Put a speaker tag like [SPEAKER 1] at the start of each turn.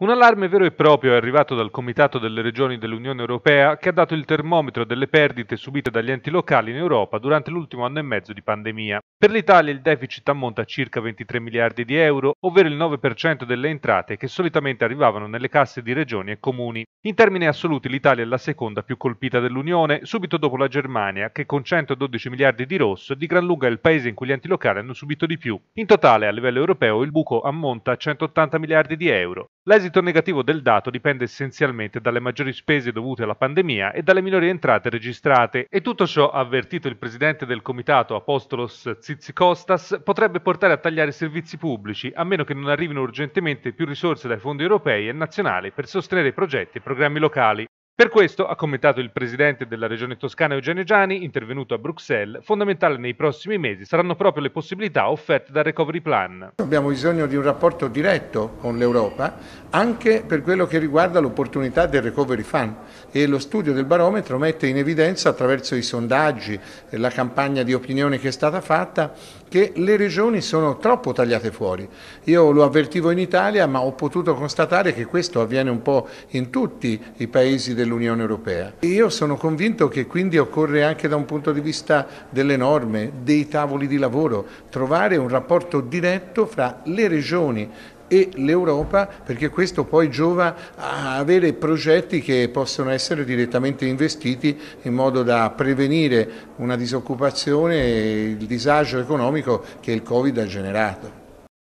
[SPEAKER 1] Un allarme vero e proprio è arrivato dal Comitato delle Regioni dell'Unione Europea che ha dato il termometro delle perdite subite dagli enti locali in Europa durante l'ultimo anno e mezzo di pandemia. Per l'Italia il deficit ammonta a circa 23 miliardi di euro, ovvero il 9% delle entrate che solitamente arrivavano nelle casse di regioni e comuni. In termini assoluti l'Italia è la seconda più colpita dell'Unione, subito dopo la Germania, che con 112 miliardi di rosso è di gran lunga il paese in cui gli enti locali hanno subito di più. In totale a livello europeo il buco ammonta a 180 miliardi di euro. L'esito negativo del dato dipende essenzialmente dalle maggiori spese dovute alla pandemia e dalle minori entrate registrate e tutto ciò, ha avvertito il presidente del comitato Apostolos Tsitsikostas, potrebbe portare a tagliare i servizi pubblici a meno che non arrivino urgentemente più risorse dai fondi europei e nazionali per sostenere progetti e programmi locali. Per questo, ha commentato il presidente della regione toscana Eugenio Gianni, intervenuto a Bruxelles, fondamentale nei prossimi mesi saranno proprio le possibilità offerte dal Recovery Plan.
[SPEAKER 2] Abbiamo bisogno di un rapporto diretto con l'Europa, anche per quello che riguarda l'opportunità del Recovery Fund e lo studio del barometro mette in evidenza attraverso i sondaggi, e la campagna di opinione che è stata fatta, che le regioni sono troppo tagliate fuori. Io lo avvertivo in Italia, ma ho potuto constatare che questo avviene un po' in tutti i paesi del dell'Unione Europea. Io sono convinto che quindi occorre anche da un punto di vista delle norme, dei tavoli di lavoro, trovare un rapporto diretto fra le regioni e l'Europa perché questo poi giova a avere progetti che possono essere direttamente investiti in modo da prevenire una disoccupazione e il disagio economico che il Covid ha generato.